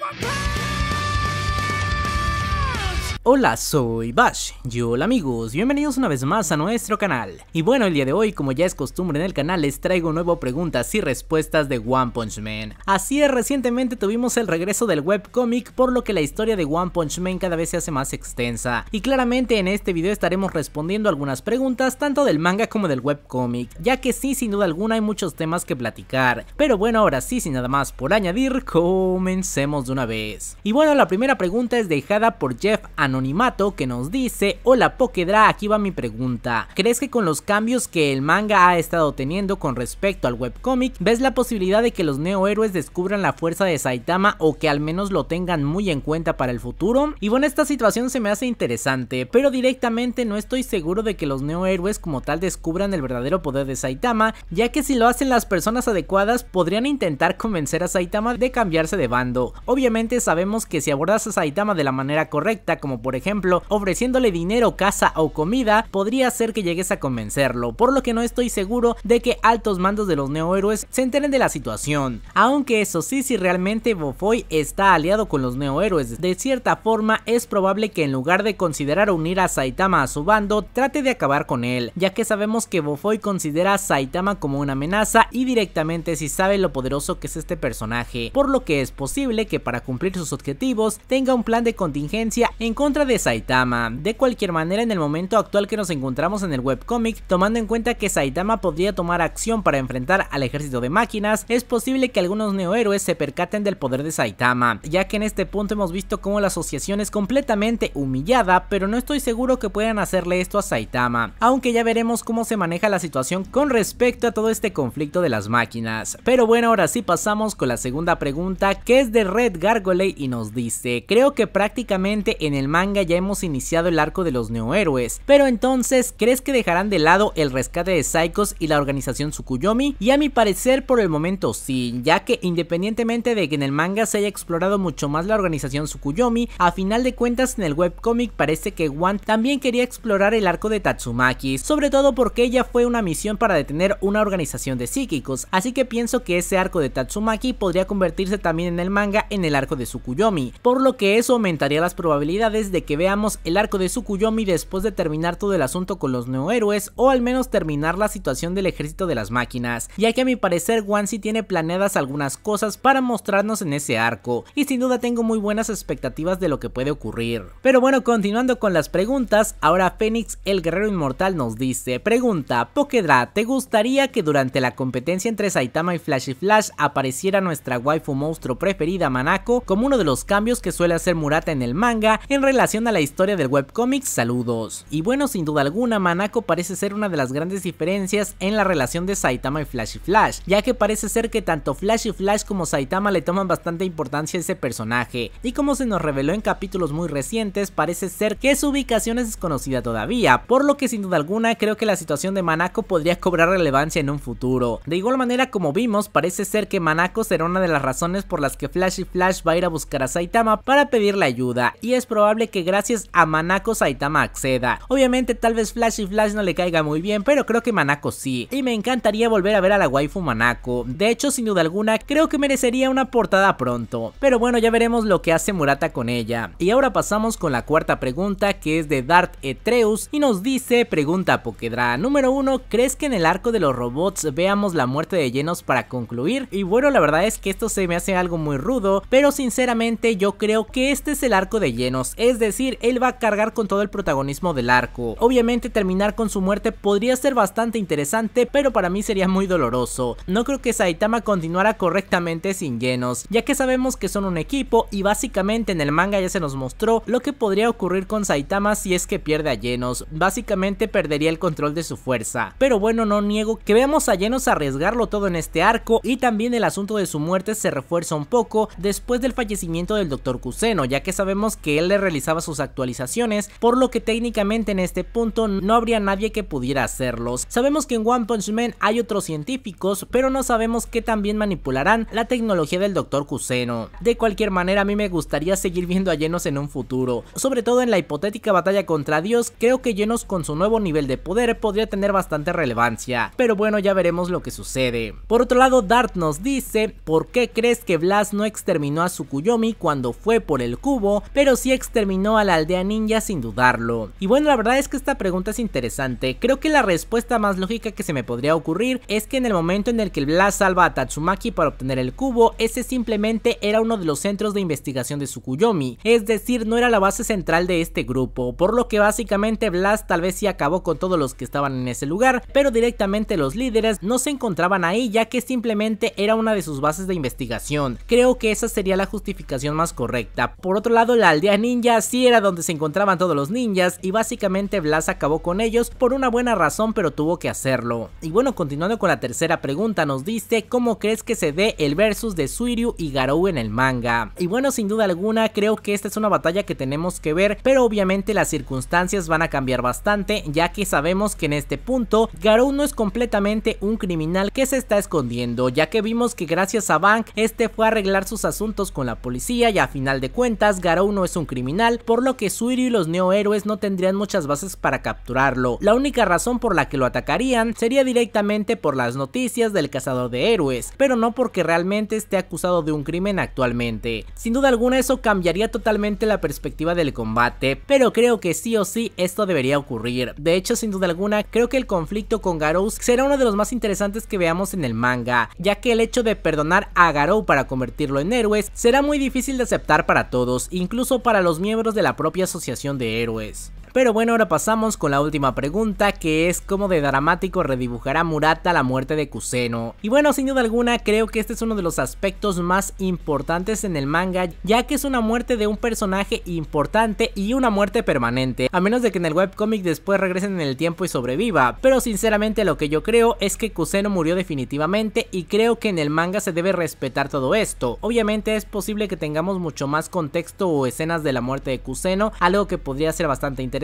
my power. Hola, soy Bash, y hola amigos, bienvenidos una vez más a nuestro canal. Y bueno, el día de hoy, como ya es costumbre en el canal, les traigo nuevo preguntas y respuestas de One Punch Man. Así es, recientemente tuvimos el regreso del webcomic, por lo que la historia de One Punch Man cada vez se hace más extensa. Y claramente en este video estaremos respondiendo algunas preguntas, tanto del manga como del webcomic, ya que sí, sin duda alguna hay muchos temas que platicar. Pero bueno, ahora sí, sin nada más por añadir, comencemos de una vez. Y bueno, la primera pregunta es dejada por Jeff and Anonimato que nos dice, hola Pokedra, aquí va mi pregunta. ¿Crees que con los cambios que el manga ha estado teniendo con respecto al webcomic, ves la posibilidad de que los neohéroes descubran la fuerza de Saitama o que al menos lo tengan muy en cuenta para el futuro? Y bueno, esta situación se me hace interesante, pero directamente no estoy seguro de que los neohéroes como tal descubran el verdadero poder de Saitama, ya que si lo hacen las personas adecuadas podrían intentar convencer a Saitama de cambiarse de bando. Obviamente sabemos que si abordas a Saitama de la manera correcta como por ejemplo ofreciéndole dinero, casa o comida, podría ser que llegues a convencerlo, por lo que no estoy seguro de que altos mandos de los neohéroes se enteren de la situación. Aunque eso sí, si realmente Bofoy está aliado con los neohéroes, de cierta forma es probable que en lugar de considerar unir a Saitama a su bando, trate de acabar con él, ya que sabemos que Bofoy considera a Saitama como una amenaza y directamente si sabe lo poderoso que es este personaje, por lo que es posible que para cumplir sus objetivos tenga un plan de contingencia en contra contra de Saitama. De cualquier manera, en el momento actual que nos encontramos en el webcomic, tomando en cuenta que Saitama podría tomar acción para enfrentar al ejército de máquinas, es posible que algunos neohéroes se percaten del poder de Saitama, ya que en este punto hemos visto cómo la asociación es completamente humillada, pero no estoy seguro que puedan hacerle esto a Saitama, aunque ya veremos cómo se maneja la situación con respecto a todo este conflicto de las máquinas. Pero bueno, ahora sí pasamos con la segunda pregunta, que es de Red Gargoyle y nos dice, creo que prácticamente en el ya hemos iniciado el arco de los neohéroes, pero entonces, ¿crees que dejarán de lado el rescate de Psychos y la organización Sukuyomi? Y a mi parecer por el momento sí, ya que independientemente de que en el manga se haya explorado mucho más la organización Sukuyomi, a final de cuentas en el webcómic parece que Wan también quería explorar el arco de Tatsumaki, sobre todo porque ella fue una misión para detener una organización de psíquicos, así que pienso que ese arco de Tatsumaki podría convertirse también en el manga en el arco de Sukuyomi, por lo que eso aumentaría las probabilidades de que veamos el arco de Sukuyomi después de terminar todo el asunto con los neohéroes o al menos terminar la situación del ejército de las máquinas, ya que a mi parecer Wansi tiene planeadas algunas cosas para mostrarnos en ese arco y sin duda tengo muy buenas expectativas de lo que puede ocurrir. Pero bueno, continuando con las preguntas, ahora Fénix el guerrero inmortal nos dice, pregunta, Pokedra, ¿te gustaría que durante la competencia entre Saitama y Flash y Flash apareciera nuestra waifu monstruo preferida Manako como uno de los cambios que suele hacer Murata en el manga en relación relación a la historia del webcomics, saludos. Y bueno, sin duda alguna, Manako parece ser una de las grandes diferencias en la relación de Saitama y Flash y Flash, ya que parece ser que tanto Flash y Flash como Saitama le toman bastante importancia a ese personaje, y como se nos reveló en capítulos muy recientes, parece ser que su ubicación es desconocida todavía, por lo que sin duda alguna creo que la situación de Manako podría cobrar relevancia en un futuro. De igual manera, como vimos, parece ser que Manako será una de las razones por las que Flash y Flash va a ir a buscar a Saitama para pedirle ayuda, y es probable que que gracias a Manako Saitama acceda. Obviamente tal vez Flash y Flash no le caiga muy bien, pero creo que Manako sí. Y me encantaría volver a ver a la waifu Manako. De hecho, sin duda alguna, creo que merecería una portada pronto. Pero bueno, ya veremos lo que hace Murata con ella. Y ahora pasamos con la cuarta pregunta que es de Dart Etreus y nos dice, pregunta Pokedra, número 1, ¿crees que en el arco de los robots veamos la muerte de llenos para concluir? Y bueno, la verdad es que esto se me hace algo muy rudo, pero sinceramente yo creo que este es el arco de llenos, es decir, él va a cargar con todo el protagonismo del arco. Obviamente terminar con su muerte podría ser bastante interesante, pero para mí sería muy doloroso. No creo que Saitama continuara correctamente sin Genos, ya que sabemos que son un equipo y básicamente en el manga ya se nos mostró lo que podría ocurrir con Saitama si es que pierde a Genos Básicamente perdería el control de su fuerza. Pero bueno, no niego que veamos a Genos arriesgarlo todo en este arco y también el asunto de su muerte se refuerza un poco después del fallecimiento del Dr. Kuseno, ya que sabemos que él le realizó sus actualizaciones, por lo que técnicamente en este punto no habría nadie que pudiera hacerlos. Sabemos que en One Punch Man hay otros científicos, pero no sabemos que también manipularán la tecnología del Dr. Kuseno. De cualquier manera, a mí me gustaría seguir viendo a Genos en un futuro, sobre todo en la hipotética batalla contra Dios, creo que Genos con su nuevo nivel de poder podría tener bastante relevancia, pero bueno, ya veremos lo que sucede. Por otro lado, Dart nos dice, ¿por qué crees que Blast no exterminó a Tsukuyomi cuando fue por el cubo, pero sí exterminó a la aldea ninja sin dudarlo? Y bueno, la verdad es que esta pregunta es interesante. Creo que la respuesta más lógica que se me podría ocurrir es que en el momento en el que el Blast salva a Tatsumaki para obtener el cubo, ese simplemente era uno de los centros de investigación de Tsukuyomi, es decir, no era la base central de este grupo, por lo que básicamente Blast tal vez sí acabó con todos los que estaban en ese lugar, pero directamente los líderes no se encontraban ahí ya que simplemente era una de sus bases de investigación. Creo que esa sería la justificación más correcta. Por otro lado, la aldea ninja así era donde se encontraban todos los ninjas y básicamente Blas acabó con ellos por una buena razón pero tuvo que hacerlo. Y bueno, continuando con la tercera pregunta, nos diste cómo crees que se dé el versus de Suiryu y Garou en el manga. Y bueno, sin duda alguna, creo que esta es una batalla que tenemos que ver, pero obviamente las circunstancias van a cambiar bastante, ya que sabemos que en este punto Garou no es completamente un criminal que se está escondiendo, ya que vimos que gracias a Bank, este fue a arreglar sus asuntos con la policía y a final de cuentas Garou no es un criminal por lo que Suiru y los neohéroes no tendrían muchas bases para capturarlo. La única razón por la que lo atacarían sería directamente por las noticias del cazador de héroes, pero no porque realmente esté acusado de un crimen actualmente. Sin duda alguna eso cambiaría totalmente la perspectiva del combate, pero creo que sí o sí esto debería ocurrir. De hecho, sin duda alguna, creo que el conflicto con Garou será uno de los más interesantes que veamos en el manga, ya que el hecho de perdonar a Garou para convertirlo en héroes será muy difícil de aceptar para todos, incluso para los miembros de la propia Asociación de Héroes. Pero bueno, ahora pasamos con la última pregunta que es cómo de dramático redibujará Murata la muerte de Kuseno. Y bueno, sin duda alguna creo que este es uno de los aspectos más importantes en el manga ya que es una muerte de un personaje importante y una muerte permanente, a menos de que en el webcomic después regresen en el tiempo y sobreviva, pero sinceramente lo que yo creo es que Kuseno murió definitivamente y creo que en el manga se debe respetar todo esto. Obviamente es posible que tengamos mucho más contexto o escenas de la muerte de Kuseno, algo que podría ser bastante interesante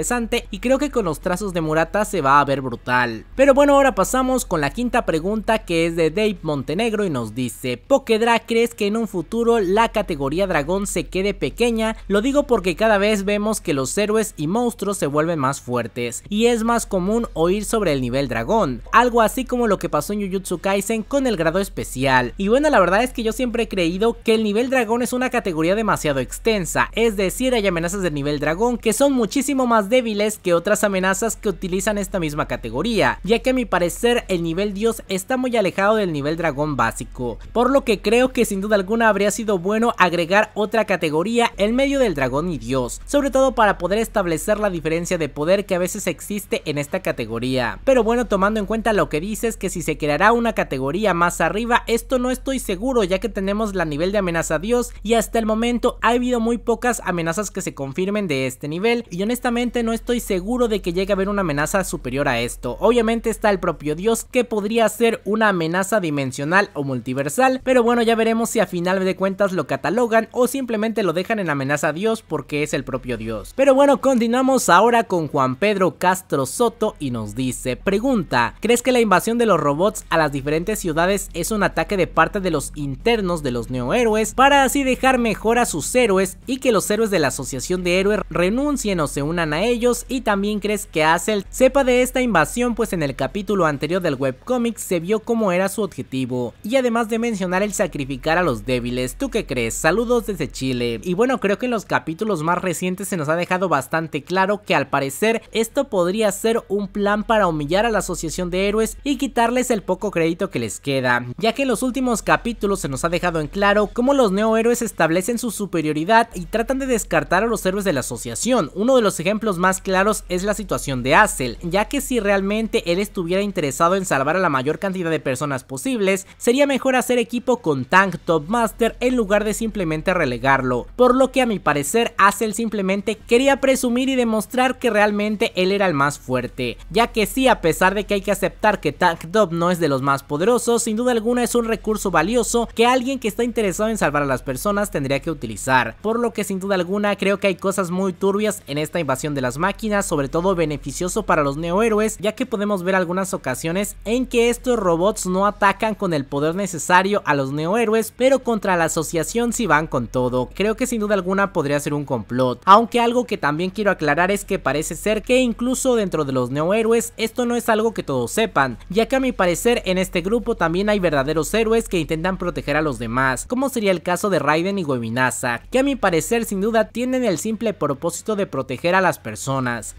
y creo que con los trazos de Murata se va a ver brutal. Pero bueno, ahora pasamos con la quinta pregunta que es de Dave Montenegro y nos dice, ¿Pokedra crees que en un futuro la categoría dragón se quede pequeña? Lo digo porque cada vez vemos que los héroes y monstruos se vuelven más fuertes y es más común oír sobre el nivel dragón, algo así como lo que pasó en Jujutsu Kaisen con el grado especial. Y bueno, la verdad es que yo siempre he creído que el nivel dragón es una categoría demasiado extensa, es decir, hay amenazas del nivel dragón que son muchísimo más débiles que otras amenazas que utilizan esta misma categoría, ya que a mi parecer el nivel dios está muy alejado del nivel dragón básico, por lo que creo que sin duda alguna habría sido bueno agregar otra categoría en medio del dragón y dios, sobre todo para poder establecer la diferencia de poder que a veces existe en esta categoría. Pero bueno, tomando en cuenta lo que dices que si se creará una categoría más arriba, esto no estoy seguro ya que tenemos la nivel de amenaza dios y hasta el momento ha habido muy pocas amenazas que se confirmen de este nivel y honestamente no estoy seguro de que llegue a haber una amenaza superior a esto. Obviamente está el propio dios que podría ser una amenaza dimensional o multiversal, pero bueno ya veremos si a final de cuentas lo catalogan o simplemente lo dejan en amenaza a dios porque es el propio dios. Pero bueno, continuamos ahora con Juan Pedro Castro Soto y nos dice, pregunta, ¿crees que la invasión de los robots a las diferentes ciudades es un ataque de parte de los internos de los neohéroes para así dejar mejor a sus héroes y que los héroes de la asociación de héroes renuncien o se unan a ellos y también crees que Hazel sepa de esta invasión pues en el capítulo anterior del webcomic se vio cómo era su objetivo y además de mencionar el sacrificar a los débiles, ¿tú qué crees? Saludos desde Chile y bueno creo que en los capítulos más recientes se nos ha dejado bastante claro que al parecer esto podría ser un plan para humillar a la asociación de héroes y quitarles el poco crédito que les queda, ya que en los últimos capítulos se nos ha dejado en claro cómo los neohéroes establecen su superioridad y tratan de descartar a los héroes de la asociación, uno de los ejemplos más claros es la situación de Hassel, ya que si realmente él estuviera interesado en salvar a la mayor cantidad de personas posibles, sería mejor hacer equipo con Tank Top Master en lugar de simplemente relegarlo, por lo que a mi parecer Hassel simplemente quería presumir y demostrar que realmente él era el más fuerte, ya que sí, a pesar de que hay que aceptar que Tank Top no es de los más poderosos, sin duda alguna es un recurso valioso que alguien que está interesado en salvar a las personas tendría que utilizar, por lo que sin duda alguna creo que hay cosas muy turbias en esta invasión de la máquinas, sobre todo beneficioso para los neohéroes, ya que podemos ver algunas ocasiones en que estos robots no atacan con el poder necesario a los neohéroes, pero contra la asociación si van con todo. Creo que sin duda alguna podría ser un complot, aunque algo que también quiero aclarar es que parece ser que incluso dentro de los neohéroes esto no es algo que todos sepan, ya que a mi parecer en este grupo también hay verdaderos héroes que intentan proteger a los demás, como sería el caso de Raiden y Goeminaza, que a mi parecer sin duda tienen el simple propósito de proteger a las personas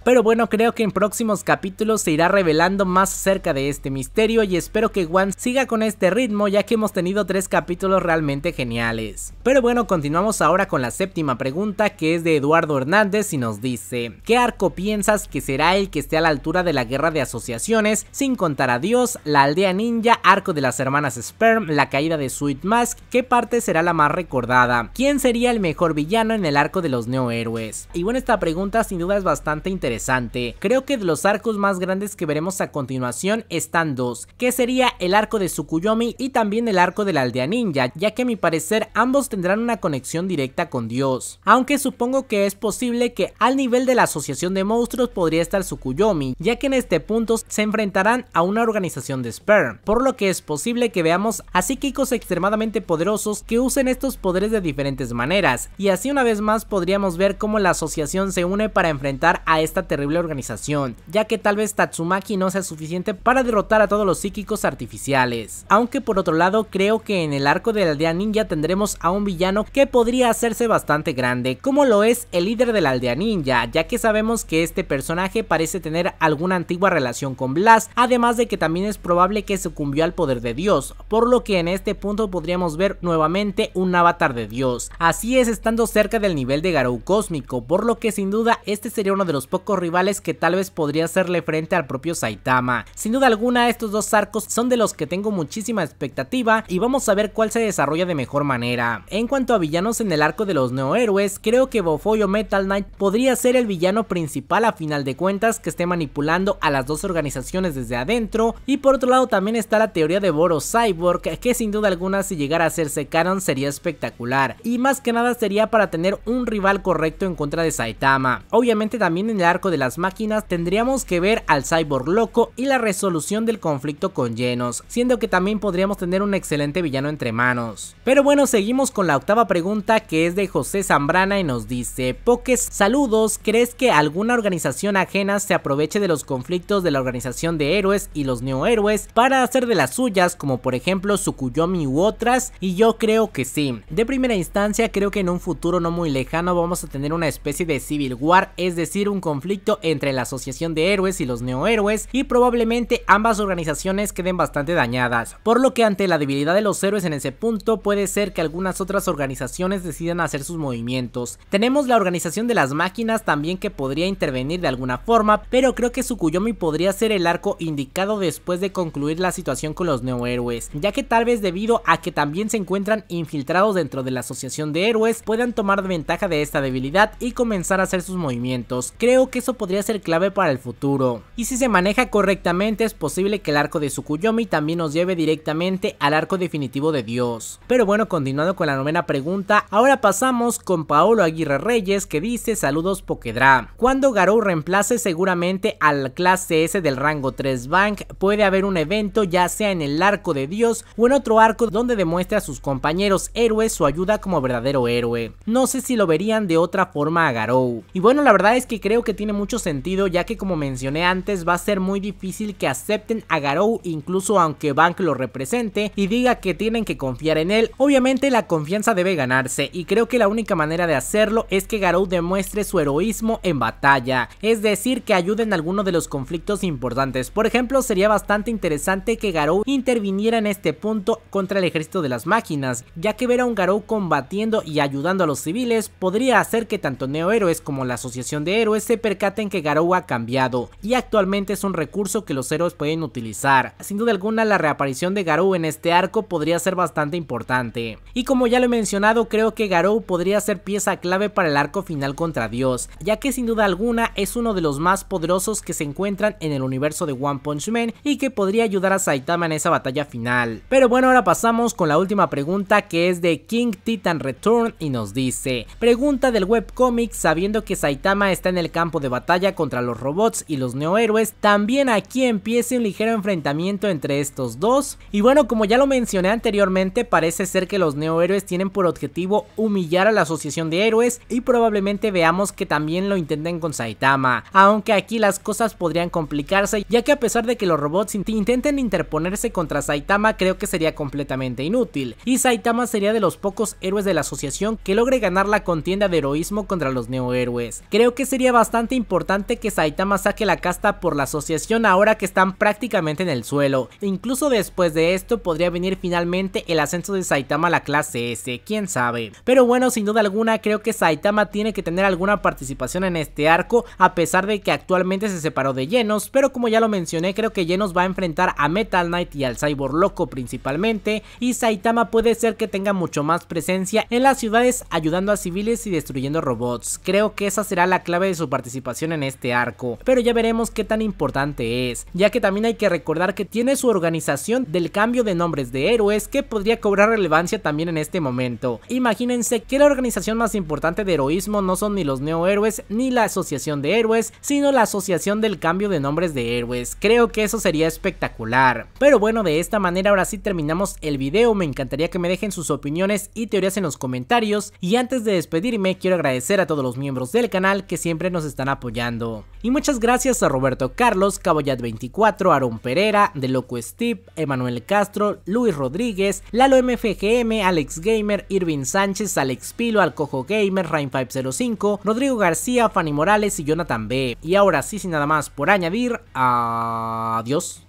pero bueno, creo que en próximos capítulos se irá revelando más cerca de este misterio y espero que One siga con este ritmo ya que hemos tenido tres capítulos realmente geniales. Pero bueno, continuamos ahora con la séptima pregunta que es de Eduardo Hernández y nos dice, ¿qué arco piensas que será el que esté a la altura de la guerra de asociaciones sin contar a Dios, la aldea ninja, arco de las hermanas Sperm, la caída de Sweet Mask? ¿Qué parte será la más recordada? ¿Quién sería el mejor villano en el arco de los neohéroes? Y bueno, esta pregunta sin duda es bastante interesante. Creo que de los arcos más grandes que veremos a continuación están dos, que sería el arco de Sukuyomi y también el arco de la aldea ninja, ya que a mi parecer ambos tendrán una conexión directa con Dios. Aunque supongo que es posible que al nivel de la asociación de monstruos podría estar Sukuyomi, ya que en este punto se enfrentarán a una organización de Sperm, por lo que es posible que veamos a psíquicos extremadamente poderosos que usen estos poderes de diferentes maneras, y así una vez más podríamos ver cómo la asociación se une para enfrentar a esta terrible organización, ya que tal vez Tatsumaki no sea suficiente para derrotar a todos los psíquicos artificiales. Aunque por otro lado creo que en el arco de la aldea ninja tendremos a un villano que podría hacerse bastante grande, como lo es el líder de la aldea ninja, ya que sabemos que este personaje parece tener alguna antigua relación con Blast además de que también es probable que sucumbió al poder de Dios, por lo que en este punto podríamos ver nuevamente un avatar de Dios. Así es estando cerca del nivel de Garou cósmico, por lo que sin duda este sería uno de los pocos rivales que tal vez podría hacerle frente al propio Saitama. Sin duda alguna estos dos arcos son de los que tengo muchísima expectativa y vamos a ver cuál se desarrolla de mejor manera. En cuanto a villanos en el arco de los neohéroes, creo que Bofoyo Metal Knight podría ser el villano principal a final de cuentas que esté manipulando a las dos organizaciones desde adentro y por otro lado también está la teoría de Boro Cyborg que sin duda alguna si llegara a hacerse canon sería espectacular y más que nada sería para tener un rival correcto en contra de Saitama. Obviamente también en el arco de las máquinas tendríamos que ver al cyborg loco y la resolución del conflicto con Genos, siendo que también podríamos tener un excelente villano entre manos. Pero bueno, seguimos con la octava pregunta que es de José Zambrana y nos dice, Pokes, saludos, ¿crees que alguna organización ajena se aproveche de los conflictos de la organización de héroes y los neohéroes para hacer de las suyas, como por ejemplo Sukuyomi u otras? Y yo creo que sí. De primera instancia creo que en un futuro no muy lejano vamos a tener una especie de Civil War, es decir un conflicto entre la Asociación de Héroes y los Neohéroes y probablemente ambas organizaciones queden bastante dañadas, por lo que ante la debilidad de los héroes en ese punto puede ser que algunas otras organizaciones decidan hacer sus movimientos. Tenemos la organización de las máquinas también que podría intervenir de alguna forma, pero creo que Tsukuyomi podría ser el arco indicado después de concluir la situación con los neohéroes, ya que tal vez debido a que también se encuentran infiltrados dentro de la asociación de héroes puedan tomar ventaja de esta debilidad y comenzar a hacer sus movimientos creo que eso podría ser clave para el futuro. Y si se maneja correctamente es posible que el arco de Sukuyomi también nos lleve directamente al arco definitivo de Dios. Pero bueno, continuando con la novena pregunta, ahora pasamos con Paolo Aguirre Reyes que dice saludos Pokedra. Cuando Garou reemplace seguramente al clase S del rango 3 Bank, puede haber un evento ya sea en el arco de Dios o en otro arco donde demuestre a sus compañeros héroes su ayuda como verdadero héroe. No sé si lo verían de otra forma a Garou. Y bueno, la verdad es que creo que tiene mucho sentido ya que como mencioné antes va a ser muy difícil que acepten a Garou incluso aunque Bank lo represente y diga que tienen que confiar en él. Obviamente la confianza debe ganarse y creo que la única manera de hacerlo es que Garou demuestre su heroísmo en batalla, es decir que ayude en alguno de los conflictos importantes. Por ejemplo sería bastante interesante que Garou interviniera en este punto contra el ejército de las máquinas, ya que ver a un Garou combatiendo y ayudando a los civiles podría hacer que tanto Neo Héroes como la Asociación de héroes se percaten que Garou ha cambiado y actualmente es un recurso que los héroes pueden utilizar. Sin duda alguna la reaparición de Garou en este arco podría ser bastante importante. Y como ya lo he mencionado creo que Garou podría ser pieza clave para el arco final contra Dios, ya que sin duda alguna es uno de los más poderosos que se encuentran en el universo de One Punch Man y que podría ayudar a Saitama en esa batalla final. Pero bueno ahora pasamos con la última pregunta que es de King Titan Return y nos dice, pregunta del webcomic sabiendo que Saitama está en el campo de batalla contra los robots y los neohéroes, también aquí empieza un ligero enfrentamiento entre estos dos. Y bueno, como ya lo mencioné anteriormente, parece ser que los neohéroes tienen por objetivo humillar a la asociación de héroes y probablemente veamos que también lo intenten con Saitama, aunque aquí las cosas podrían complicarse ya que a pesar de que los robots intenten interponerse contra Saitama creo que sería completamente inútil y Saitama sería de los pocos héroes de la asociación que logre ganar la contienda de heroísmo contra los neohéroes. Creo que sería bastante importante que Saitama saque la casta por la asociación ahora que están prácticamente en el suelo. E incluso después de esto podría venir finalmente el ascenso de Saitama a la clase S, quién sabe. Pero bueno, sin duda alguna creo que Saitama tiene que tener alguna participación en este arco a pesar de que actualmente se separó de Genos, pero como ya lo mencioné creo que Genos va a enfrentar a Metal Knight y al Cyborg Loco principalmente y Saitama puede ser que tenga mucho más presencia en las ciudades ayudando a civiles y destruyendo robots. Creo que esa será la clave de su participación en este arco, pero ya veremos qué tan importante es, ya que también hay que recordar que tiene su organización del cambio de nombres de héroes que podría cobrar relevancia también en este momento. Imagínense que la organización más importante de heroísmo no son ni los neohéroes ni la asociación de héroes, sino la asociación del cambio de nombres de héroes. Creo que eso sería espectacular. Pero bueno, de esta manera ahora sí terminamos el video, me encantaría que me dejen sus opiniones y teorías en los comentarios y antes de despedirme quiero agradecer a todos los miembros del canal que siempre nos están apoyando. Y muchas gracias a Roberto Carlos, Caboyat24, Aaron Pereira, De Loco Steve, Emanuel Castro, Luis Rodríguez, Lalo MFGM, Alex Gamer, Irvin Sánchez, Alex Pilo, Alcojo Gamer, Rain505, Rodrigo García, Fanny Morales y Jonathan B. Y ahora sí, sin nada más por añadir, adiós.